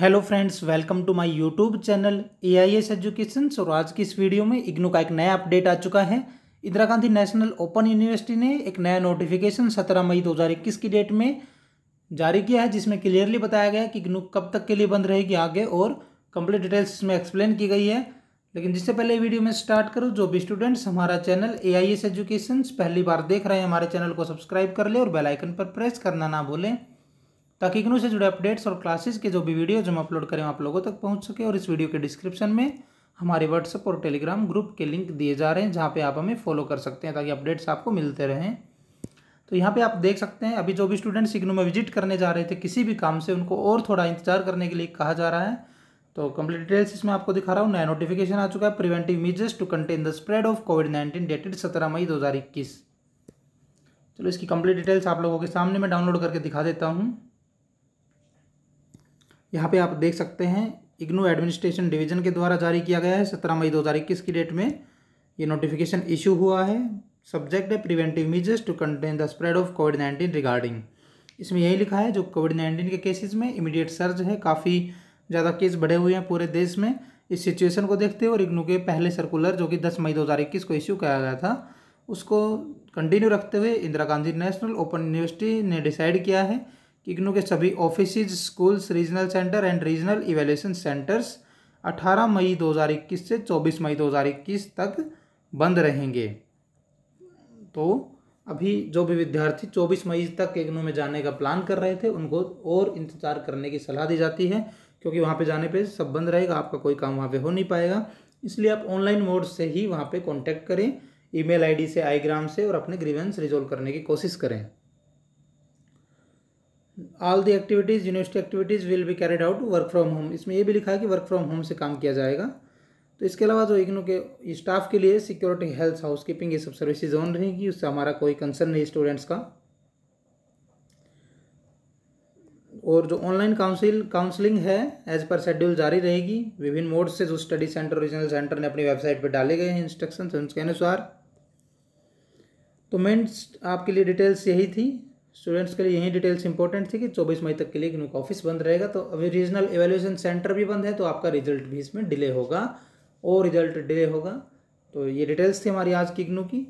hello friends welcome to my YouTube channel A I S education और आज की इस वीडियो में इग्नू का एक नया अपडेट आ चुका है Indira Gandhi national open university ने एक नया नोटिफिकेशन 17 मई 2021 की डेट में जारी किया है जिसमें क्लियरली बताया गया है कि इग्नू कब तक के लिए बंद रहेगी आगे और कंप्लीट डिटेल्स इसमें एक्सप्लेन की गई है लेकिन जिससे पहले वीडियो में स्टार्ट करूँ जो भी स्टूडेंट्स हमारा channel A I S education पहली बार देख रहे हैं हमारे चैनल को सब्सक्राइब कर लें और बेलाइकन पर प्रेस करना ना भूलें ताकि इग्नू से जुड़े अपडेट्स और क्लासेस के जो भी वीडियोज हम अपलोड करें आप लोगों तक पहुँच सके और इस वीडियो के डिस्क्रिप्शन में हमारे व्हाट्सएप और टेलीग्राम ग्रुप के लिंक दिए जा रहे हैं जहाँ पर आप हमें फॉलो कर सकते हैं ताकि अपडेट्स आपको मिलते रहें तो यहाँ पे आप देख सकते हैं अभी जो भी स्टूडेंट्स इग्नू में विजिट करने जा रहे थे किसी भी काम से उनको और थोड़ा इंतजार करने के लिए कहा जा रहा है तो कंप्लीट डिटेल्स इसमें आपको दिखा रहा हूँ नया नोटिफिकेशन आ चुका है preventive measures to contain the spread of COVID nineteen dated सत्रह मई दो चलो इसकी कंप्लीट डिटेल्स आप लोगों के सामने मैं डाउनलोड करके दिखा देता हूँ यहाँ पे आप देख सकते हैं इग्नू एडमिनिस्ट्रेशन डिवीजन के द्वारा जारी किया गया है सत्रह मई इक्कीस की डेट में ये नोटिफिकेशन इशू हुआ है सब्जेक्ट है preventive measures to contain the spread of COVID nineteen regarding इसमें यही लिखा है जो कोविड नाइन्टीन के केसेस में इमीडिएट सर्ज है काफ़ी ज़्यादा केस बढ़े हुए हैं पूरे देश में इस सिचुएशन को देखते हुए और इग्नू के पहले सर्कुलर जो कि दस मई 2021 को इश्यू किया गया था उसको कंटिन्यू रखते हुए Indira Gandhi national open university ने डिसाइड किया है इग्नू के सभी office schools regional centre and regional evaluation centres 18 मई 2021 से 24 मई 2021 तक बंद रहेंगे तो अभी जो भी विद्यार्थी 24 मई तक इग्नू में जाने का प्लान कर रहे थे उनको और इंतज़ार करने की सलाह दी जाती है क्योंकि वहाँ पर जाने पर सब बंद रहेगा आपका कोई काम वहाँ पर हो नहीं पाएगा इसलिए आप ऑनलाइन मोड से ही वहाँ पर कॉन्टैक्ट करें ईमेल आईडी से आईग्राम से और अपने ग्रीवेंस रिजोल्व करने की कोशिश करें all the activities university activities will be carried out work from home इसमें ये भी लिखा है कि वर्क फ्रॉम होम से काम किया जाएगा तो इसके अलावा जो इग्नो के स्टाफ के लिए सिक्योरिटी हेल्थ हाउसकीपिंग ये सब सर्विसेज ऑन रहेगी उससे हमारा कोई कंसर्न नहीं स्टूडेंट्स का और जो ऑनलाइन काउंसिल काउंसलिंग है एज पर शेड्यूल जारी रहेगी विभिन्न मोड से जो स्टडी सेंटर रीजनल सेंटर ने अपनी वेबसाइट पर डाले गए हैं इंस्ट्रक्शन उनके अनुसार तो मेन आपके लिए डिटेल्स यही थी स्टूडेंट्स के लिए यही डिटेल्स इंपॉर्टेंट थी कि 24 मई तक के लिए क्योंकि का ऑफिस बंद रहेगा तो अभी रीजनल एवेल्यूशन सेंटर भी बंद है तो आपका रिजल्ट भी इसमें डिले होगा और रिजल्ट डिले होगा तो ये डिटेल्स थी हमारी आज की इग्नू की